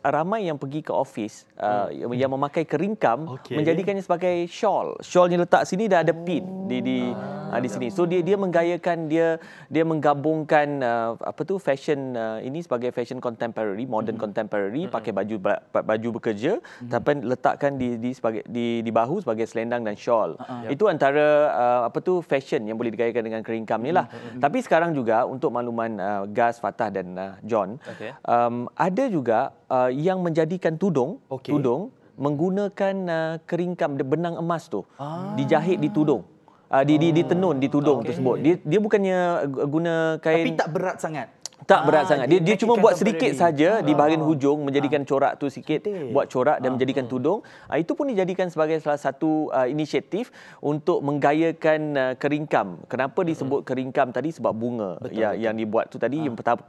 ramai yang pergi ke office uh, hmm. yang memakai keringkam okay. menjadikannya sebagai shawl. Shawl Shawlnya letak sini dah ada pin di di ah ha, di sini. So dia dia menggayakan dia dia menggabungkan uh, apa tu fashion uh, ini sebagai fashion contemporary, modern mm-hmm. contemporary mm-hmm. pakai baju baju bekerja mm-hmm. tapi letakkan di di sebagai di di bahu sebagai selendang dan shawl. uh Itu antara uh, apa tu fashion yang boleh digayakan dengan keringkam ni lah. Mm-hmm. Tapi sekarang juga untuk makluman uh, Gas Fatah dan uh, John okay. um, ada juga uh, yang menjadikan tudung okay. tudung menggunakan uh, keringkam benang emas tu ah. dijahit di tudung uh, di, di, oh, di tenun di tudung okay. tersebut dia dia bukannya guna kain tapi tak berat sangat tak ha, berat ah, sangat. Dia dia, dia cuma buat sedikit saja di ah. bahagian oh. hujung menjadikan ha. corak tu sikit, Cantik. buat corak dan ha. menjadikan tudung. Ha, itu pun dijadikan sebagai salah satu uh, inisiatif untuk menggayakan uh, keringkam. Kenapa disebut hmm. keringkam tadi sebab bunga betul, ya, betul. yang dibuat tu tadi ha. yang pertama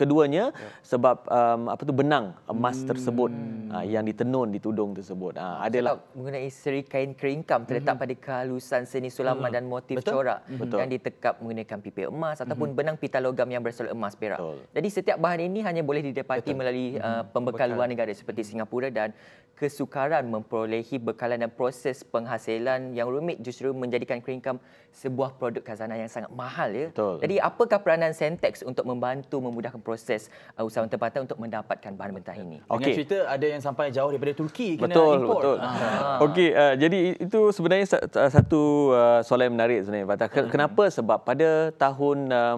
keduanya ya. sebab um, apa tu benang emas hmm. tersebut uh, yang ditenun di tudung tersebut. Ah adalah so, mengenai seri kain keringkam terletak hmm. pada kehalusan seni sulaman hmm. dan motif betul. corak hmm. yang ditekap menggunakan pipi emas ataupun hmm. benang pita logam yang bersolek emas perak. Betul. Jadi setiap bahan ini hanya boleh didapati Betul. melalui mhm. uh, pembekal luar negara seperti mhm. Singapura dan kesukaran memperolehi bekalan dan proses penghasilan yang rumit justru menjadikan keringkam sebuah produk khasana yang sangat mahal ya. Betul. Jadi apakah peranan Sentex untuk membantu memudahkan proses uh, usahawan tempatan untuk mendapatkan bahan mentah ini? Okay. cerita ada yang sampai jauh daripada Turki kena betul, import. Betul. Ah. ah. Okey, uh, jadi itu sebenarnya satu uh, soalan yang menarik sebenarnya. Hmm. Kenapa? Sebab pada tahun um,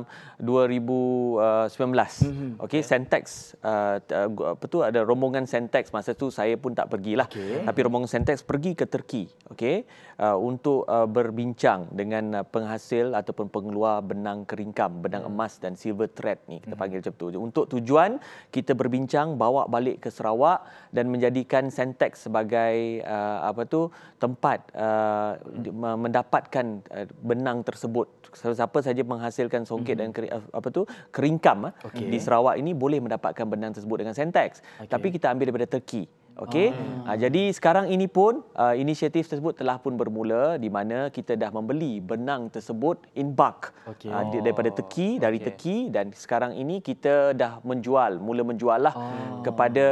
mm-hmm. okey yeah. Sentex uh, uh apa tu ada rombongan Sentex masa tu saya pun tak pergilah okay. tapi rombongan Sentex pergi ke Turki okey Uh, untuk uh, berbincang dengan uh, penghasil ataupun pengeluar benang keringkam, benang hmm. emas dan silver thread ni kita hmm. panggil hmm. macam tu. Untuk tujuan kita berbincang bawa balik ke Sarawak dan menjadikan Sentex sebagai uh, apa tu tempat uh, hmm. mendapatkan uh, benang tersebut. Siapa saja menghasilkan songket hmm. dan keri, uh, apa tu keringkam uh, okay. di Sarawak ini boleh mendapatkan benang tersebut dengan Sentex. Okay. Tapi kita ambil daripada Turki. Okey. Ah. ah. jadi sekarang ini pun ah, inisiatif tersebut telah pun bermula di mana kita dah membeli benang tersebut in bulk okay. uh, ah, daripada teki okay. dari teki dan sekarang ini kita dah menjual mula menjual lah oh. kepada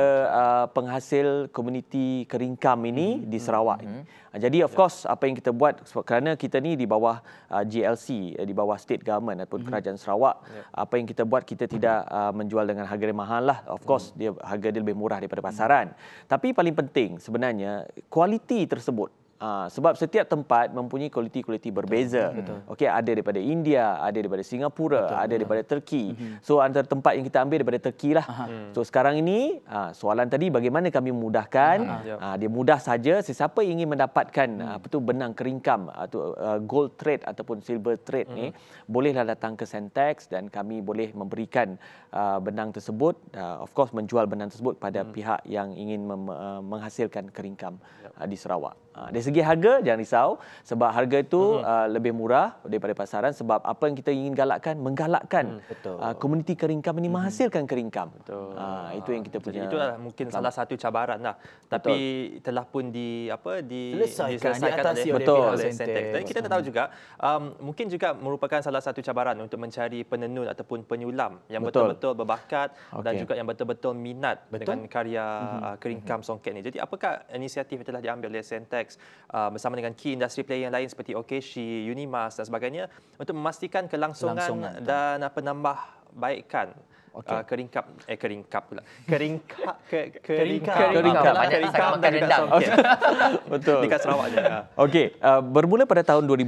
penghasil komuniti keringkam ini mm. di Sarawak. -hmm. Ah, jadi of course apa yang kita buat kerana kita ni di bawah ah, GLC eh, di bawah state government ataupun mhm. kerajaan Sarawak ya. apa yang kita buat kita tidak ah, menjual dengan harga yang mahal lah of course mhm. dia harga dia lebih murah daripada pasaran mhm. tapi paling penting sebenarnya kualiti tersebut Uh, sebab setiap tempat mempunyai kualiti-kualiti berbeza. Betul. Betul. ada daripada India, ada daripada Singapura, Betul. ada daripada Turki. -hmm. So antara tempat yang kita ambil daripada Turki lah. Aha. Hmm. So sekarang ini ah, soalan tadi bagaimana kami memudahkan? Uh, ah, dia mudah saja. Sesiapa ingin mendapatkan mm. apa tu benang keringkam atau uh, gold thread ataupun silver thread -hmm. ni, bolehlah datang ke Sentex dan kami boleh memberikan uh, benang tersebut. Uh, of course menjual benang tersebut pada mm. pihak yang ingin uh, menghasilkan keringkam yep. uh, di Sarawak. Ah, dari segi harga, jangan risau. Sebab harga itu uh-huh. lebih murah daripada pasaran. Sebab apa yang kita ingin galakkan, menggalakkan mm, ah, komuniti hmm, keringkam ini hmm. menghasilkan keringkam. Betul. itu yang kita punya. itu adalah mungkin salah satu cabaran. Lah. Tapi telah pun di, apa, di, diselesaikan, diselesaikan oleh, betul. oleh Sentek. Dan kita tahu juga, um, mungkin juga merupakan salah satu cabaran untuk mencari penenun ataupun penyulam yang betul. betul berbakat okay. dan juga yang betul-betul minat betul? dengan karya uh, keringkam mm-hmm. songket ini. Jadi apakah inisiatif yang telah diambil oleh Sentek Complex uh, bersama dengan key industry player yang lain seperti Okeshi, Unimas dan sebagainya untuk memastikan kelangsungan, kelangsungan dan penambah baikkan okay. uh, ah, kering eh keringkap, kap pula. keringkap, kap ke keringkap, keringkap, keringkap, keringkap, banyak keringkap, kap dan rendang. Okay. Betul. Dekat Sarawak je. Ah. Okey, uh, bermula pada tahun 2018 ya,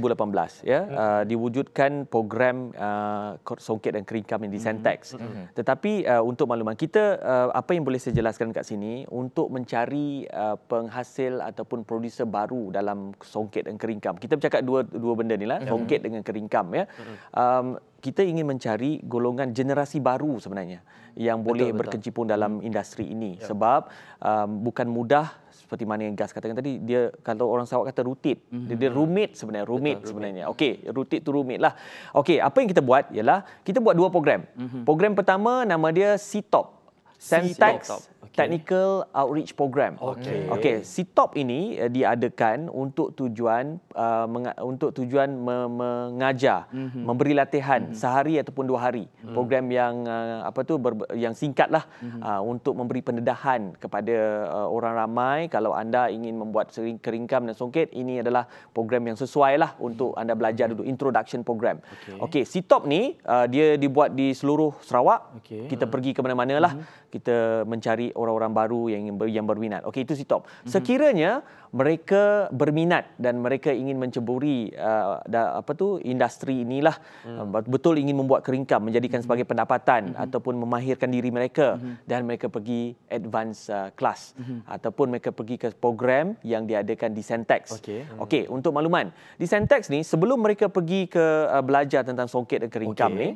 yeah, hmm. uh, diwujudkan program uh, songket dan keringkap, kap yang di hmm. Sentex. Mm-hmm. Tetapi uh, untuk makluman kita uh, apa yang boleh saya jelaskan kat sini untuk mencari uh, penghasil ataupun producer baru dalam songket dan kering Kita bercakap dua dua benda ni lah, hmm songket dengan kering ya. Yeah. Um, kita ingin mencari golongan generasi baru sebenarnya yang betul, boleh berkecimpung dalam hmm. industri ini ya. sebab um, bukan mudah seperti mana yang gas katakan tadi dia kalau orang Sarawak kata rutit mm-hmm. dia, dia hmm. rumit sebenarnya rumit betul, sebenarnya okey rutit tu rumit lah okey apa yang kita buat ialah kita buat dua program mm-hmm. program pertama nama dia C-top. Sentex okay. technical outreach program. Okay. Okay. SITOP ini eh, diadakan untuk tujuan uh, untuk tujuan mengajar, mm-hmm. memberi latihan mm-hmm. sehari ataupun dua hari. Mm. Program yang uh, apa tu ber- yang singkatlah mm-hmm. uh, untuk memberi pendedahan kepada uh, orang ramai kalau anda ingin membuat keringkam dan songket, ini adalah program yang sesuai lah untuk anda belajar mm-hmm. dulu introduction program. Okey, okay, SITOP ni uh, dia dibuat di seluruh Sarawak. Okay. Kita uh. pergi ke mana-manalah. Mm-hmm. Kita mencari orang-orang baru yang ber, yang berminat. Okey itu si stop. Mhm. Sekiranya mereka berminat dan mereka ingin menceburi uh, da, apa tu industri inilah hmm. uh, betul ingin membuat keringkam menjadikan hmm. sebagai pendapatan hmm. ataupun memahirkan diri mereka hmm. dan mereka pergi advance uh, class hmm. ataupun mereka pergi ke program yang diadakan di Sentex. Okey hmm. okay, untuk makluman di Sentex ni sebelum mereka pergi ke uh, belajar tentang songket dan keringkam okay. ni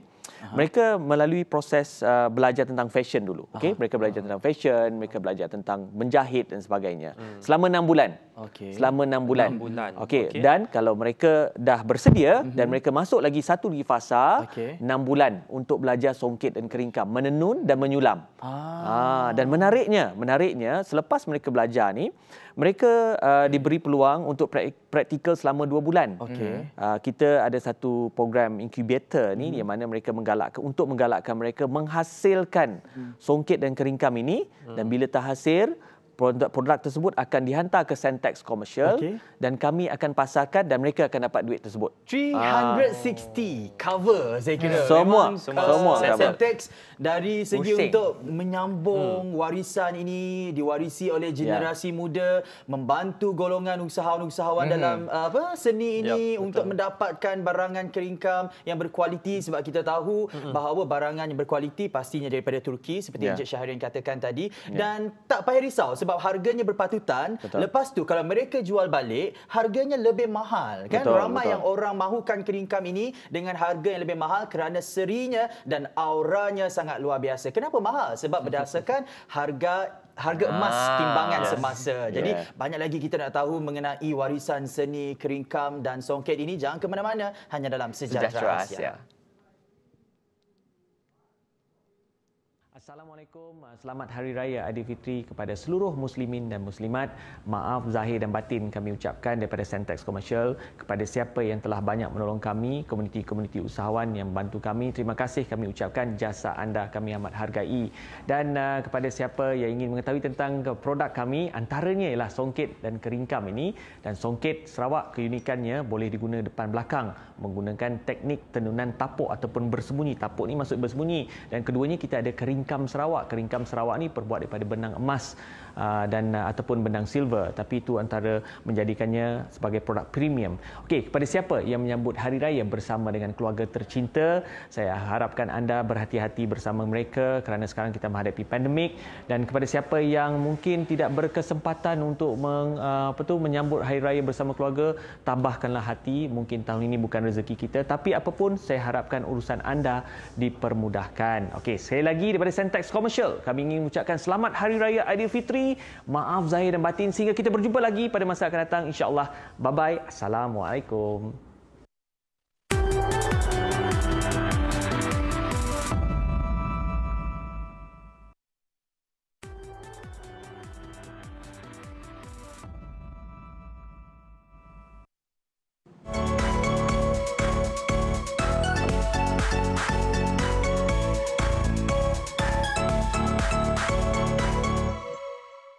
mereka melalui proses uh, belajar tentang fashion dulu okay? mereka belajar tentang fashion mereka belajar tentang menjahit dan sebagainya hmm. selama enam bulan okey selama enam bulan, bulan. okey okay. dan kalau mereka dah bersedia mm-hmm. dan mereka masuk lagi satu lagi fasa okay. 6 bulan untuk belajar songkit dan keringkam menenun dan menyulam ah. ah dan menariknya menariknya selepas mereka belajar ni mereka uh, diberi peluang untuk praktikal selama dua bulan. Okay. Hmm. Uh, kita ada satu program incubator ni hmm. yang mana mereka menggalakkan untuk menggalakkan mereka menghasilkan hmm. songket dan keringkam ini hmm. dan bila terhasil produk-produk tersebut akan dihantar ke Sentex Commercial okay. dan kami akan pasarkan dan mereka akan dapat duit tersebut. 360 ah. cover saya kira. Semua. Semua. semua. Semua. Semua. Sentex dari segi Pusing. untuk menyambung hmm. warisan ini diwarisi oleh ya. generasi yeah. muda membantu golongan usahawan-usahawan hmm. dalam uh, apa seni ya, ini yep, untuk betul. mendapatkan barangan keringkam yang berkualiti sebab kita tahu hmm. bahawa barangan yang berkualiti pastinya daripada Turki seperti yeah. Encik Syahrin katakan tadi yeah. dan tak payah risau sebab harganya berpatutan. Betul. Lepas tu kalau mereka jual balik, harganya lebih mahal. Kan betul, ramai betul. yang orang mahukan keringkam ini dengan harga yang lebih mahal kerana serinya dan auranya sangat luar biasa. Kenapa mahal? Sebab berdasarkan harga harga ah, emas ah, timbangan yes. semasa. Jadi yeah. banyak lagi kita nak tahu mengenai warisan seni keringkam dan songket ini jangan ke mana-mana hanya dalam sejarah rahsia. Asia. Assalamualaikum. Ah, selamat Hari Raya Aidilfitri kepada seluruh muslimin dan muslimat. Maaf zahir dan batin kami ucapkan daripada Sentex Commercial kepada siapa yang telah banyak menolong kami, komuniti-komuniti usahawan yang membantu kami. Terima kasih kami ucapkan jasa anda kami amat hargai. Dan ah, kepada siapa yang ingin mengetahui tentang produk kami, antaranya ialah songket dan keringkam ini dan songket Sarawak keunikannya boleh diguna depan belakang menggunakan teknik tenunan tapuk ataupun bersembunyi. Tapuk ini maksud bersembunyi dan keduanya kita ada keringkam keringkam Sarawak. Keringkam Sarawak ni terbuat daripada benang emas uh, dan uh, ataupun benang silver tapi itu antara menjadikannya sebagai produk premium. Okey, kepada siapa yang menyambut hari raya bersama dengan keluarga tercinta, saya harapkan anda berhati-hati bersama mereka kerana sekarang kita menghadapi pandemik dan kepada siapa yang mungkin tidak berkesempatan untuk meng, uh, apa tu menyambut hari raya bersama keluarga, tambahkanlah hati, mungkin tahun ini bukan rezeki kita tapi apapun saya harapkan urusan anda dipermudahkan. Okey, saya lagi daripada Sen- Kelantan Tax Commercial. Kami ingin mengucapkan selamat Hari Raya Aidilfitri. Maaf Zahir dan Batin sehingga kita berjumpa lagi pada masa akan datang. InsyaAllah. Bye-bye. Assalamualaikum.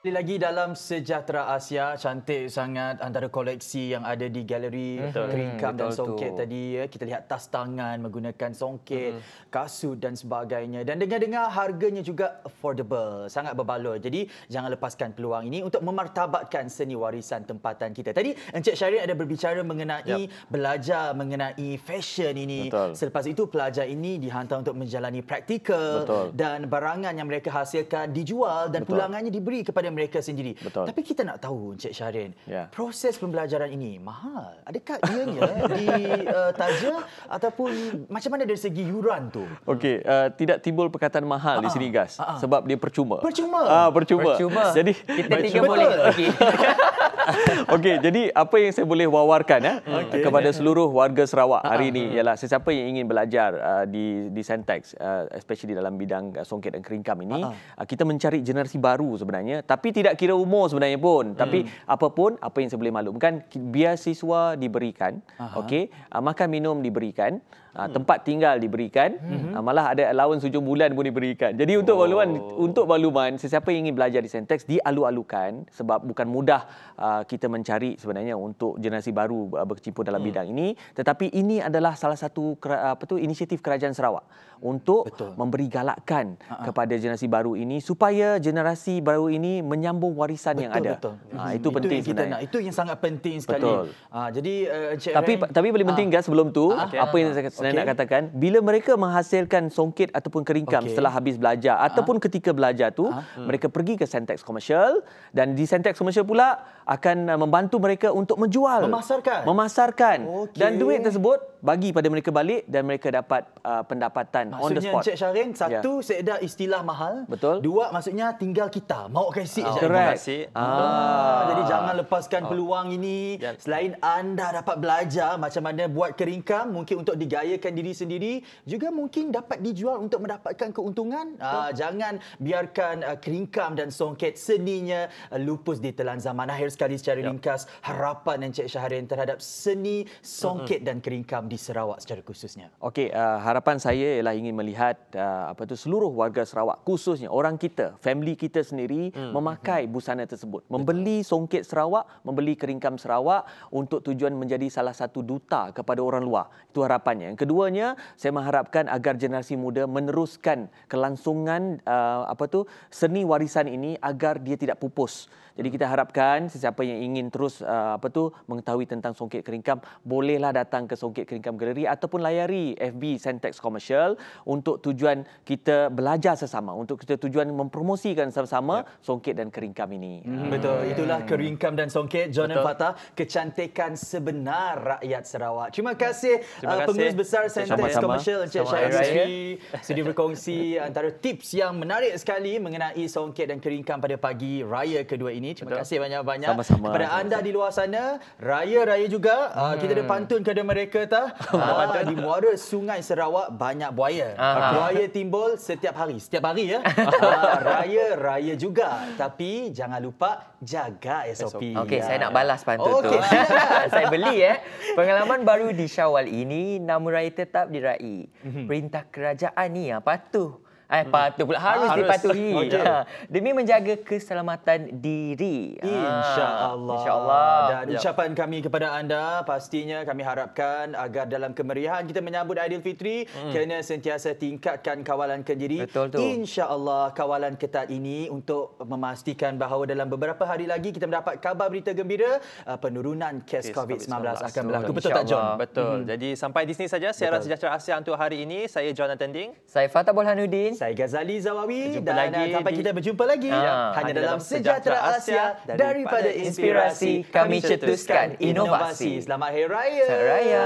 Sekali lagi dalam Sejahtera Asia, cantik sangat antara koleksi yang ada di galeri mm-hmm. keringkam dan songket mm tadi. Ya. Kita lihat tas tangan menggunakan songket, mm-hmm. kasut dan sebagainya. Dan dengar-dengar harganya juga affordable, sangat berbaloi. Jadi jangan lepaskan peluang ini untuk memartabatkan seni warisan tempatan kita. Tadi Encik Syarif ada berbicara mengenai yep. belajar mengenai fashion ini. Betul. Selepas itu pelajar ini dihantar untuk menjalani praktikal Betul. dan barangan yang mereka hasilkan dijual dan Betul. pulangannya diberi kepada mereka sendiri. Betul. Tapi kita nak tahu Encik Syarin, yeah. proses pembelajaran ini mahal. Adakah ianya di uh, taja ataupun macam mana dari segi yuran tu? Okey, uh, tidak timbul perkataan mahal uh-huh. di ah, sini Gas uh-huh. Ah, ah. sebab dia percuma. Percuma. Ah, percuma. percuma. Jadi kita tiga boleh. Okey. Okey, jadi apa yang saya boleh wawarkan ya eh, hmm. okay. kepada seluruh warga Sarawak ha, hari ini ha, ha. ialah sesiapa yang ingin belajar uh, di di Sentex uh, especially dalam bidang uh, songket dan keringkam ini, uh, kita mencari generasi baru sebenarnya tapi tidak kira umur sebenarnya pun. Hmm. Tapi apapun apa yang saya boleh maklumkan biar siswa diberikan okey, uh, makan minum diberikan Ah, hmm. tempat tinggal diberikan hmm. Ah, malah ada allowance hujung bulan pun diberikan jadi untuk oh. maluman untuk maluman sesiapa yang ingin belajar di Sentex dialu-alukan sebab bukan mudah uh, kita mencari sebenarnya untuk generasi baru berkecimpung dalam hmm. bidang ini tetapi ini adalah salah satu apa tu inisiatif kerajaan Sarawak untuk Betul. memberi galakkan uh-huh. Ha, ha. kepada generasi baru ini supaya generasi baru ini menyambung warisan Betul. yang ada. Betul. Ha, itu, itu penting yang kita Nak. Itu yang sangat penting sekali. Betul. Ha, jadi eh, Encik tapi Rang, tapi boleh ha. penting kan sebelum tu ah, okay. apa yang saya okay. nak katakan bila mereka menghasilkan songkit ataupun keringkam okay. setelah habis belajar ah. ataupun ketika belajar tu ha. mereka pergi ke Sentex Commercial dan di Sentex Commercial pula akan eh, membantu mereka untuk menjual memasarkan memasarkan okay. dan duit tersebut bagi pada mereka balik dan mereka dapat uh, pendapatan maksudnya, on the spot. Maksudnya Encik Syarin, ya. satu yeah. saya istilah mahal. Betul. Dua maksudnya tinggal kita. Mau kasi. Oh, correct. Ah. Ah. Jadi jangan lepaskan oh. peluang ini. Yeah. Selain anda dapat belajar macam mana buat keringkam, mungkin untuk digayakan diri sendiri, juga mungkin dapat dijual untuk mendapatkan keuntungan. Ah, oh. Jangan biarkan uh, keringkam dan songket seninya uh, lupus di telan zaman. Akhir sekali secara yeah. ringkas, harapan Encik Syarin terhadap seni songket mm-hmm. dan keringkam di di Sarawak secara khususnya. Okey, uh, harapan saya ialah ingin melihat uh, apa tu seluruh warga Sarawak khususnya orang kita, family kita sendiri hmm. hmm memakai hmm. busana tersebut, Betul. membeli songket Sarawak, membeli keringkam Sarawak untuk tujuan menjadi salah satu duta kepada orang luar. Itu harapannya. Yang keduanya, saya mengharapkan agar generasi muda meneruskan kelangsungan uh, apa tu seni warisan ini agar dia tidak pupus. Jadi kita harapkan sesiapa yang ingin terus uh, apa tu mengetahui tentang songket keringkam bolehlah datang ke songket keringkam galeri ataupun layari FB Sentex Commercial untuk tujuan kita belajar sesama untuk kita tujuan mempromosikan sama-sama ya. songket dan keringkam ini. Hmm. Betul ah. itulah keringkam dan songket John Betul. and Fatah kecantikan sebenar rakyat Sarawak. Terima kasih, Terima uh, kasih. Uh, pengurus besar Sentex Commercial Encik Syahrul sudah berkongsi antara tips yang menarik sekali mengenai songket dan keringkam pada pagi raya kedua ini ini. Terima Betul. kasih banyak-banyak sama kepada Sama-sama. anda di luar sana. Raya-raya juga. Uh, hmm. Uh, kita ada pantun kepada mereka tah. Uh, di muara Sungai Sarawak banyak buaya. Uh-huh. Buaya timbul setiap hari. Setiap hari ya. Uh, raya-raya juga. Tapi jangan lupa jaga SOP. Okey, ya. saya nak balas pantun oh, okay. tu. saya beli eh. Pengalaman baru di Syawal ini, namun raya tetap diraih. Mhm. Perintah kerajaan ni yang patuh. Eh, hmm. patuh pula. Harus, Harus. dipatuhi. ya. Demi menjaga keselamatan diri. Ha. InsyaAllah. InsyaAllah. Dan ucapan kami kepada anda, pastinya kami harapkan agar dalam kemeriahan kita menyambut Aidilfitri, hmm. kena sentiasa tingkatkan kawalan kendiri. Betul tu. InsyaAllah kawalan ketat ini untuk memastikan bahawa dalam beberapa hari lagi kita mendapat kabar berita gembira uh, penurunan kes COVID-19 akan berlaku. Betul tak, John? Betul. Hmm. Jadi sampai di sini saja. Siaran Sejahtera Asia untuk hari ini. Saya John Attending. Saya Fatah Bolhanudin. Saya Ghazali Zawawi dan lagi uh, sampai di... kita berjumpa lagi ha. hanya dalam Sejahtera Asia daripada inspirasi kami cetuskan inovasi. Selamat Hari Raya. Hari Raya.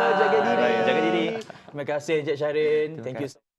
Jaga diri. Terima kasih Encik Syahrin. Terima kasih. Thank you.